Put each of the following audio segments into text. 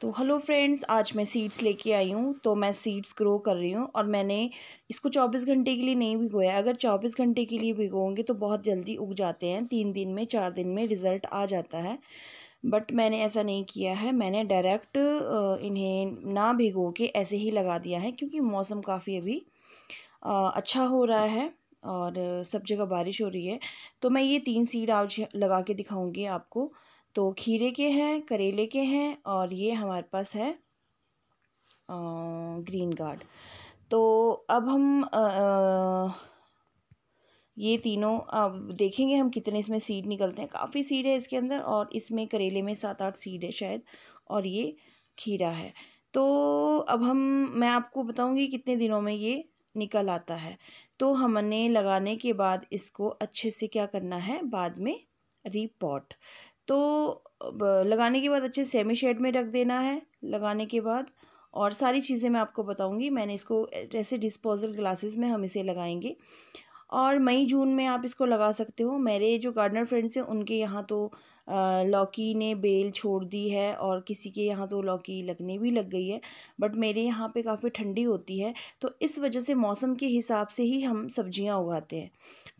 तो hello friends आज मैं सीड्स लेके आई हूँ तो मैं सीड्स ग्रो कर रही हूँ और मैंने इसको चौबीस घंटे के लिए नहीं भिगोया अगर चौबीस घंटे के लिए भिगोंगे तो बहुत जल्दी उग जाते हैं तीन दिन में चार दिन में रिज़ल्ट आ जाता है बट मैंने ऐसा नहीं किया है मैंने डायरेक्ट इन्हें ना भिगो के ऐसे ही लगा दिया है क्योंकि मौसम काफ़ी अभी अच्छा हो रहा है और सब जगह बारिश हो रही है तो मैं ये तीन सीड आज लगा के दिखाऊँगी आपको तो खीरे के हैं करेले के हैं और ये हमारे पास है ग्रीन गार्ड तो अब हम आ, आ, ये तीनों अब देखेंगे हम कितने इसमें सीड निकलते हैं काफ़ी सीड है इसके अंदर और इसमें करेले में सात आठ सीड है शायद और ये खीरा है तो अब हम मैं आपको बताऊंगी कितने दिनों में ये निकल आता है तो हमने लगाने के बाद इसको अच्छे से क्या करना है बाद में रिपोर्ट तो लगाने के बाद अच्छे सेमी शेड में रख देना है लगाने के बाद और सारी चीज़ें मैं आपको बताऊंगी मैंने इसको ऐसे डिस्पोजल ग्लासेस में हम इसे लगाएंगे और मई जून में आप इसको लगा सकते हो मेरे जो गार्डनर फ्रेंड्स हैं उनके यहाँ तो लौकी ने बेल छोड़ दी है और किसी के यहाँ तो लौकी लगने भी लग गई है बट मेरे यहाँ पे काफ़ी ठंडी होती है तो इस वजह से मौसम के हिसाब से ही हम सब्जियाँ उगाते हैं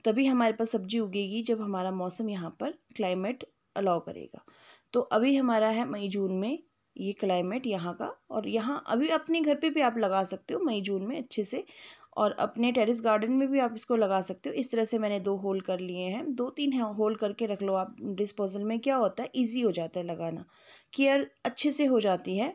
तभी हमारे पास सब्जी उगेगी जब हमारा मौसम यहाँ पर क्लाइमेट अलाउ करेगा तो अभी हमारा है मई जून में ये क्लाइमेट यहाँ का और यहाँ अभी अपने घर पे भी आप लगा सकते हो मई जून में अच्छे से और अपने टेरेस गार्डन में भी आप इसको लगा सकते हो इस तरह से मैंने दो होल कर लिए हैं दो तीन है होल करके रख लो आप डिस्पोजल में क्या होता है इजी हो जाता है लगाना केयर अच्छे से हो जाती है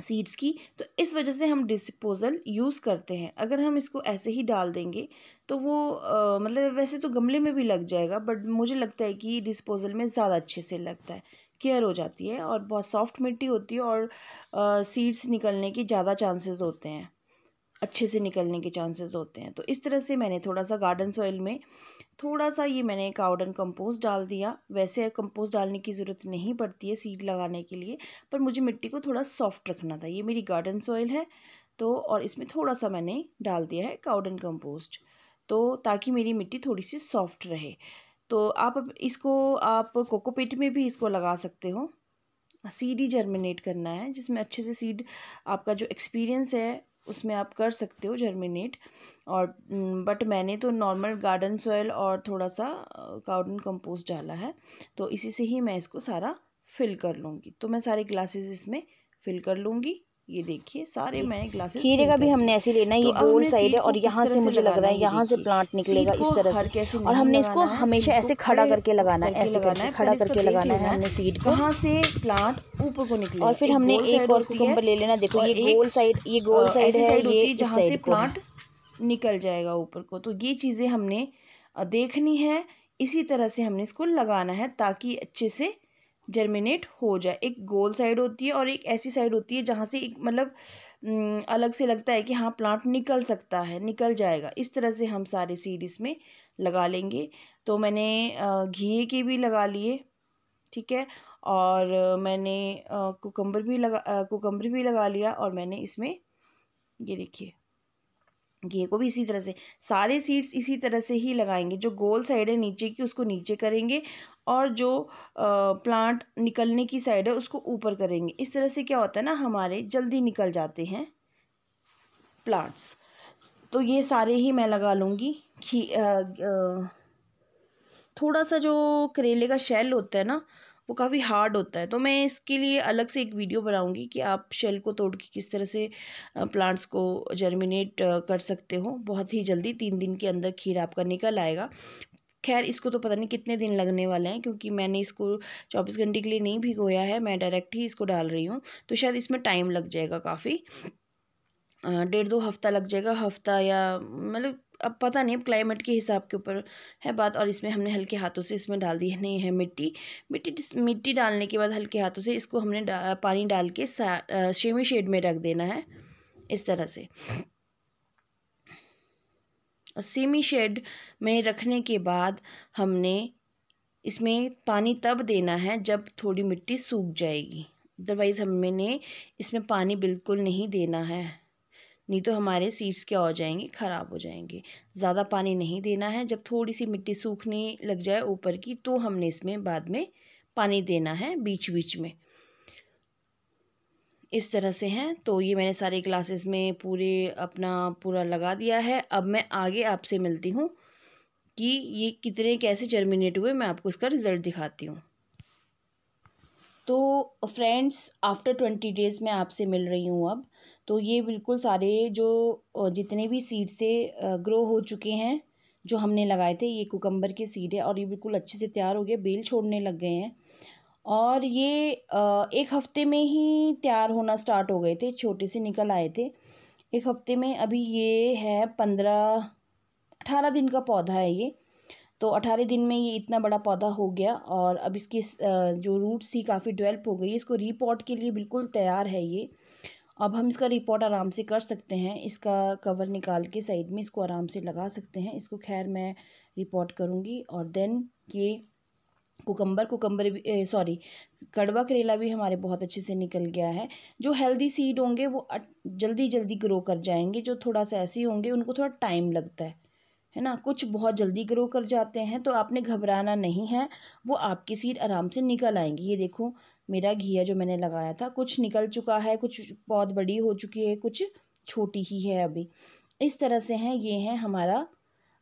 सीड्स की तो इस वजह से हम डिस्पोज़ल यूज़ करते हैं अगर हम इसको ऐसे ही डाल देंगे तो वो आ, मतलब वैसे तो गमले में भी लग जाएगा बट मुझे लगता है कि डिस्पोज़ल में ज़्यादा अच्छे से लगता है केयर हो जाती है और बहुत सॉफ्ट मिट्टी होती है और सीड्स निकलने के ज़्यादा चांसेस होते हैं अच्छे से निकलने के चांसेस होते हैं तो इस तरह से मैंने थोड़ा सा गार्डन सॉइल में थोड़ा सा ये मैंने काउडन कंपोस्ट डाल दिया वैसे कंपोस्ट डालने की ज़रूरत नहीं पड़ती है सीड लगाने के लिए पर मुझे मिट्टी को थोड़ा सॉफ्ट रखना था ये मेरी गार्डन सॉइल है तो और इसमें थोड़ा सा मैंने डाल दिया है काउडन कंपोस्ट तो ताकि मेरी मिट्टी थोड़ी सी सॉफ्ट रहे तो आप इसको आप कोकोपीट में भी इसको लगा सकते हो सीड ही जर्मिनेट करना है जिसमें अच्छे से सीड आपका जो एक्सपीरियंस है उसमें आप कर सकते हो जर्मिनेट और बट हम्म, मैंने तो नॉर्मल गार्डन सॉयल और थोड़ा सा गार्डन कंपोस्ट डाला है तो इसी से ही मैं इसको सारा फिल कर लूँगी तो मैं सारे ग्लासेस इसमें फिल कर लूँगी ये देखिए सारे मैंने ग्लासेस खीरे का भी हमने ऐसे लेना है तो ये गोल साइड है और यहाँ से मुझे लग रहा है यहाँ से प्लांट निकलेगा इस तरह से और हमने इसको हमेशा ऐसे खड़ा करके लगाना है ऐसे करना है खड़ा करके लगाना है हमने सीड को वहाँ से प्लांट ऊपर को निकले और फिर हमने एक और कुकुम्बर ले लेना देखो ये गोल साइड ये गोल साइड है ये जहाँ से प्लांट निकल जाएगा ऊपर को तो ये चीज़ें हमने देखनी है इसी तरह से हमने इसको लगाना है ताकि अच्छे से जर्मिनेट हो जाए एक गोल साइड होती है और एक ऐसी साइड होती है जहाँ से एक मतलब अलग से लगता है कि हाँ प्लांट निकल सकता है निकल जाएगा इस तरह से हम सारे सीड इसमें लगा लेंगे तो मैंने घी के भी लगा लिए ठीक है और मैंने कोकम्बर भी लगा कोकम्बर भी लगा लिया और मैंने इसमें ये देखिए घी को भी इसी तरह से सारे सीड्स इसी तरह से ही लगाएंगे जो गोल साइड है नीचे की उसको नीचे करेंगे और जो प्लांट निकलने की साइड है उसको ऊपर करेंगे इस तरह से क्या होता है ना हमारे जल्दी निकल जाते हैं प्लांट्स तो ये सारे ही मैं लगा लूँगी खी आ, आ, थोड़ा सा जो करेले का शेल होता है ना वो काफ़ी हार्ड होता है तो मैं इसके लिए अलग से एक वीडियो बनाऊंगी कि आप शेल को तोड़ के किस तरह से प्लांट्स को जर्मिनेट कर सकते हो बहुत ही जल्दी तीन दिन के अंदर खीर आपका निकल आएगा खैर इसको तो पता नहीं कितने दिन लगने वाले हैं क्योंकि मैंने इसको चौबीस घंटे के लिए नहीं भिगोया है मैं डायरेक्ट ही इसको डाल रही हूँ तो शायद इसमें टाइम लग जाएगा काफ़ी डेढ़ दो हफ्ता लग जाएगा हफ्ता या मतलब अब पता नहीं अब क्लाइमेट के हिसाब के ऊपर है बात और इसमें हमने हल्के हाथों से इसमें डाल दी है नहीं है मिट्टी मिट्टी मिट्टी डालने के बाद हल्के हाथों से इसको हमने डा, पानी डाल के सेमी शेड में रख देना है इस तरह से सेमी शेड में रखने के बाद हमने इसमें पानी तब देना है जब थोड़ी मिट्टी सूख जाएगी अदरवाइज़ हमने इसमें पानी बिल्कुल नहीं देना है नहीं तो हमारे सीड्स क्या हो जाएंगे ख़राब हो जाएंगे ज़्यादा पानी नहीं देना है जब थोड़ी सी मिट्टी सूखने लग जाए ऊपर की तो हमने इसमें बाद में पानी देना है बीच बीच में इस तरह से हैं तो ये मैंने सारे क्लासेस में पूरे अपना पूरा लगा दिया है अब मैं आगे आपसे मिलती हूँ कि ये कितने कैसे जर्मिनेट हुए मैं आपको इसका रिज़ल्ट दिखाती हूँ तो फ्रेंड्स आफ्टर ट्वेंटी डेज़ मैं आपसे मिल रही हूँ अब तो ये बिल्कुल सारे जो जितने भी सीड से ग्रो हो चुके हैं जो हमने लगाए थे ये कुकम्बर के सीड है और ये बिल्कुल अच्छे से तैयार हो गए बेल छोड़ने लग गए हैं और ये एक हफ्ते में ही तैयार होना स्टार्ट हो गए थे छोटे से निकल आए थे एक हफ्ते में अभी ये है पंद्रह अठारह दिन का पौधा है ये तो अठारह दिन में ये इतना बड़ा पौधा हो गया और अब इसकी जो रूट्स थी काफ़ी डेवलप हो गई इसको रिपोर्ट के लिए बिल्कुल तैयार है ये अब हम इसका रिपोर्ट आराम से कर सकते हैं इसका कवर निकाल के साइड में इसको आराम से लगा सकते हैं इसको खैर मैं रिपोर्ट करूँगी और देन ये कुकम्बर कुकम्बर भी सॉरी कड़वा करेला भी हमारे बहुत अच्छे से निकल गया है जो हेल्दी सीड होंगे वो जल्दी जल्दी ग्रो कर जाएंगे जो थोड़ा सा ऐसे होंगे उनको थोड़ा टाइम लगता है है ना कुछ बहुत जल्दी ग्रो कर जाते हैं तो आपने घबराना नहीं है वो आपकी सीड आराम से निकल आएंगी ये देखो मेरा घिया जो मैंने लगाया था कुछ निकल चुका है कुछ बहुत बड़ी हो चुकी है कुछ छोटी ही है अभी इस तरह से हैं ये हैं हमारा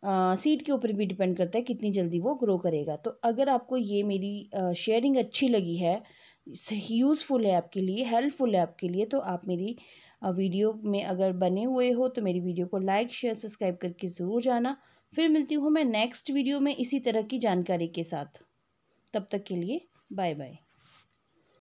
सीड के ऊपर भी डिपेंड करता है कितनी जल्दी वो ग्रो करेगा तो अगर आपको ये मेरी शेयरिंग अच्छी लगी है यूज़फुल है आपके लिए हेल्पफुल है आपके लिए तो आप मेरी वीडियो में अगर बने हुए हो तो मेरी वीडियो को लाइक शेयर सब्सक्राइब करके ज़रूर जाना फिर मिलती हूँ मैं नेक्स्ट वीडियो में इसी तरह की जानकारी के साथ तब तक के लिए बाय बाय